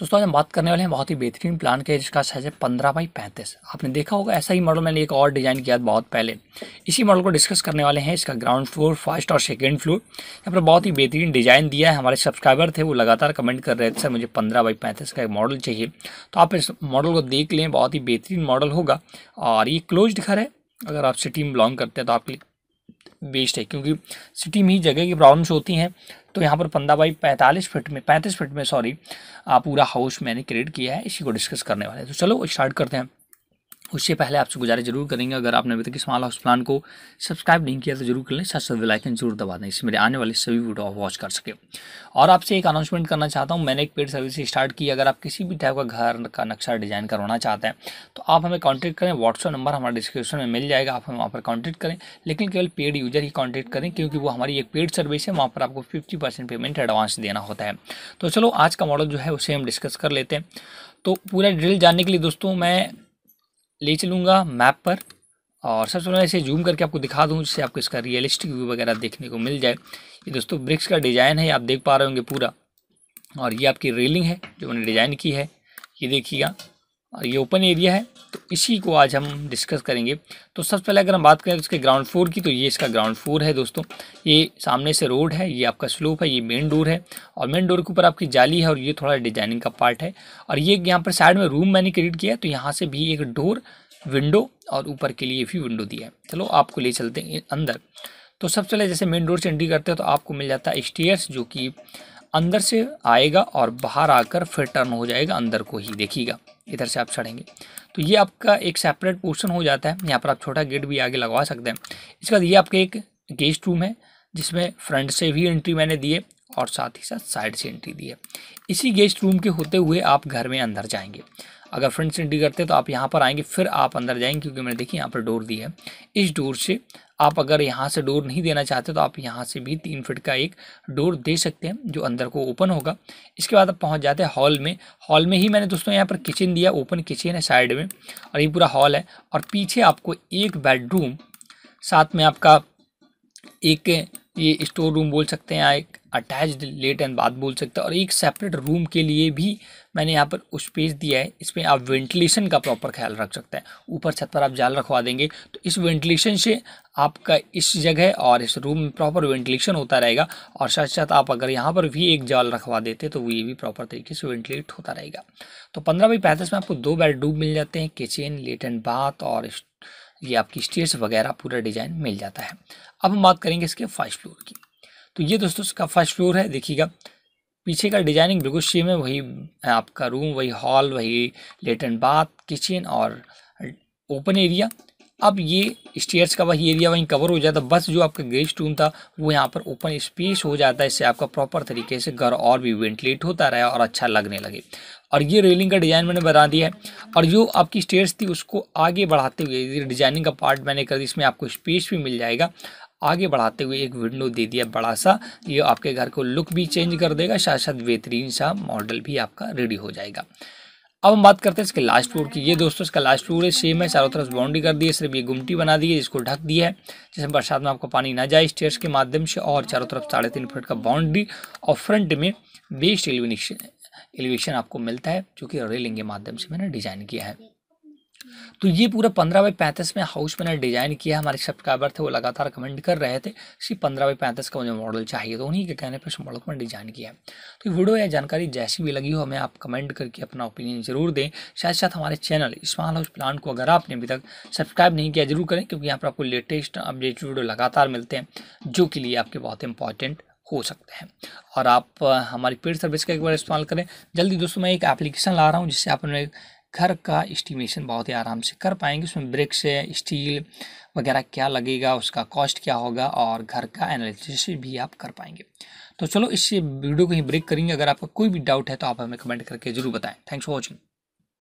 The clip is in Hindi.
दोस्तों आज हम बात करने वाले हैं बहुत ही बेहतरीन प्लान के जिसका साइज है पंद्रह बाई पैंतीस आपने देखा होगा ऐसा ही मॉडल मैंने एक और डिज़ाइन किया बहुत पहले इसी मॉडल को डिस्कस करने वाले हैं इसका ग्राउंड फ्लोर फर्स्ट और सेकेंड फ्लोर यहाँ पर बहुत ही बेहतरीन डिज़ाइन दिया है हमारे सब्सक्राइबर थे वो लगातार कमेंट कर रहे थे सर मुझे पंद्रह बाई पैंतीस का एक मॉडल चाहिए तो आप इस मॉडल को देख लें बहुत ही बेहतरीन मॉडल होगा और ये क्लोज घर है अगर आप सिटी में बिलोंग करते हैं तो आपके लिए बेस्ट है क्योंकि सिटी में ही जगह की प्रॉब्लम्स होती हैं तो यहाँ पर पंद्रह बाई पैंतालीस फिट में पैंतीस फिट में सॉरी पूरा हाउस मैंने क्रिएट किया है इसी को डिस्कस करने वाले तो चलो स्टार्ट करते हैं उससे पहले आपसे गुजारिश जरूर करेंगे अगर आपने अभी तक इस माल हाउस प्लान को सब्सक्राइब नहीं किया तो जरूर कर लें साथ साथ बेलाइकन जरूर दबा दें इससे मेरे आने वाले सभी वीडियो आप वॉच कर सके और आपसे एक अनाउंसमेंट करना चाहता हूँ मैंने एक पेड सर्विस स्टार्ट की अगर आप किसी भी टाइप का घर का नक्शा डिजाइन करवाना चाहते हैं तो आप हमें कॉन्टैक्ट करें व्हाट्सअप नंबर हमारे डिस्क्रिप्शन में मिल जाएगा आप हमें वहाँ पर कॉन्टैक्ट करें लेकिन केवल पेड यूजर ही कॉन्टैक्ट करें क्योंकि वो हमारी एक पेड सर्विस है वहाँ पर आपको फिफ्टी पेमेंट एडवांस देना होता है तो चलो आज का मॉडल जो है उसे हम डिस्कस कर लेते हैं तो पूरा डिटेल जानने के लिए दोस्तों मैं ले चलूँगा मैप पर और सबसे पहले इसे जूम करके आपको दिखा दूँ जिससे आपको इसका रियलिस्टिक व्यू वगैरह देखने को मिल जाए ये दोस्तों ब्रिक्स का डिज़ाइन है आप देख पा रहे होंगे पूरा और ये आपकी रेलिंग है जो मैंने डिज़ाइन की है ये देखिएगा और ये ओपन एरिया है तो इसी को आज हम डिस्कस करेंगे तो सबसे पहले अगर हम बात करें इसके ग्राउंड फ्लोर की तो ये इसका ग्राउंड फ्लोर है दोस्तों ये सामने से रोड है ये आपका स्लोप है ये मेन डोर है और मेन डोर के ऊपर आपकी जाली है और ये थोड़ा डिजाइनिंग का पार्ट है और ये यहाँ पर साइड में रूम मैंने क्रिएट किया है तो यहाँ से भी एक डोर विंडो और ऊपर के लिए भी विंडो दिया है चलो आपको ले चलते हैं अंदर तो सबसे पहले जैसे मेन डोर से एंट्री करते हैं तो आपको मिल जाता है स्टेयर्स जो कि अंदर से आएगा और बाहर आकर फिर टर्न हो जाएगा अंदर को ही देखिएगा इधर से आप चढ़ेंगे तो ये आपका एक सेपरेट पोर्शन हो जाता है यहाँ पर आप छोटा गेट भी आगे लगवा सकते हैं इसके बाद ये आपका एक गेस्ट रूम है जिसमें फ्रंट से भी एंट्री मैंने दी है और साथ ही साथ साइड से एंट्री दी है इसी गेस्ट रूम के होते हुए आप घर में अंदर जाएंगे अगर फ्रंट से एंट्री करते हैं तो आप यहाँ पर आएंगे फिर आप अंदर जाएंगे क्योंकि मैंने देखिए यहाँ पर डोर दी है इस डोर से आप अगर यहाँ से डोर नहीं देना चाहते तो आप यहाँ से भी तीन फिट का एक डोर दे सकते हैं जो अंदर को ओपन होगा इसके बाद आप पहुँच जाते हैं हॉल में हॉल में ही मैंने दोस्तों यहाँ पर किचन दिया ओपन किचन है साइड में और ये पूरा हॉल है और पीछे आपको एक बेडरूम साथ में आपका एक ये स्टोर रूम बोल सकते हैं एक अटैच लेट एंड बाथ बोल सकते हैं और एक सेपरेट रूम के लिए भी मैंने यहाँ पर उस पेज दिया है इसमें आप वेंटिलेशन का प्रॉपर ख्याल रख सकते हैं ऊपर छत पर आप जाल रखवा देंगे तो इस वेंटिलेशन से आपका इस जगह और इस रूम में प्रॉपर वेंटिलेशन होता रहेगा और साथ साथ आप अगर यहाँ पर भी एक जाल रखवा देते तो वो ये भी प्रॉपर तरीके से वेंटिलेट होता रहेगा तो पंद्रह बाई पैंतीस में आपको दो बेडरूम मिल जाते हैं किचन एंड बाथ और ये आपकी स्टेयर्स वगैरह पूरा डिज़ाइन मिल जाता है अब हम बात करेंगे इसके फर्स्ट फ्लोर की तो ये दोस्तों इसका फर्स्ट फ्लोर है देखिएगा पीछे का डिजाइनिंग बिल्कुल सेम है वही आपका रूम वही हॉल वही लेटरिन बाथ किचन और ओपन एरिया अब ये स्टेयर्स का वही एरिया वहीं कवर हो जाता बस जो आपका गेस्ट रूम था वो यहाँ पर ओपन स्पेस हो जाता है इससे आपका प्रॉपर तरीके से घर और भी वेंटिलेट होता रहा और अच्छा लगने लगे और ये रेलिंग का डिज़ाइन मैंने बता दिया है और जो आपकी स्टेयर्स थी उसको आगे बढ़ाते हुए डिज़ाइनिंग का पार्ट मैंने कर इसमें आपको स्पेस भी मिल जाएगा आगे बढ़ाते हुए एक विंडो दे दिया बड़ा सा ये आपके घर को लुक भी चेंज कर देगा साथ साथ बेहतरीन सा मॉडल भी आपका रेडी हो जाएगा अब हम बात करते हैं इसके लास्ट फ्लोर की ये दोस्तों इसका लास्ट फ्लोर है सेम है चारों तरफ बाउंड्री कर दी है सिर्फ ये गुमटी बना दी है जिसको ढक दिया है जिसमें बरसात में आपको पानी ना जाए स्टेयर्स के माध्यम से और चारों तरफ साढ़े तीन फुट का बाउंड्री और फ्रंट में बेस्ट एलिवेशन एलिवेशन आपको मिलता है जो कि रेलिंग के माध्यम से मैंने डिज़ाइन किया है तो ये पूरा पंद्रह बाई पैंतीस में हाउस मैंने डिजाइन किया हमारे सब्सक्राइबर थे वो लगातार कमेंट कर रहे थे सिर्फ पंद्रह बाई पैंतीस का मुझे मॉडल चाहिए तो उन्हीं के कहने पर उस मॉडल को मैंने डिजाइन किया तो वीडियो या जानकारी जैसी भी लगी हो हमें आप कमेंट करके अपना ओपिनियन जरूर दें साथ साथ हमारे चैनल स्मॉल हाउस प्लान को अगर आपने अभी तक सब्सक्राइब नहीं किया जरूर करें क्योंकि यहाँ पर आपको लेटेस्ट अपडेट वीडियो लगातार मिलते हैं जो के लिए आपके बहुत इंपॉर्टेंट हो सकते हैं और आप हमारी पेड सर्विस का एक बार इस्तेमाल करें जल्दी दोस्तों मैं एक एप्लीकेशन ला रहा हूँ जिससे आप अपने घर का इस्टीमेशन बहुत ही आराम से कर पाएंगे उसमें ब्रिक्स स्टील वगैरह क्या लगेगा उसका कॉस्ट क्या होगा और घर का एनालिसिस भी आप कर पाएंगे तो चलो इस वीडियो को ही ब्रेक करेंगे अगर आपका कोई भी डाउट है तो आप हमें कमेंट करके ज़रूर बताएं थैंक्स फॉर वॉचिंग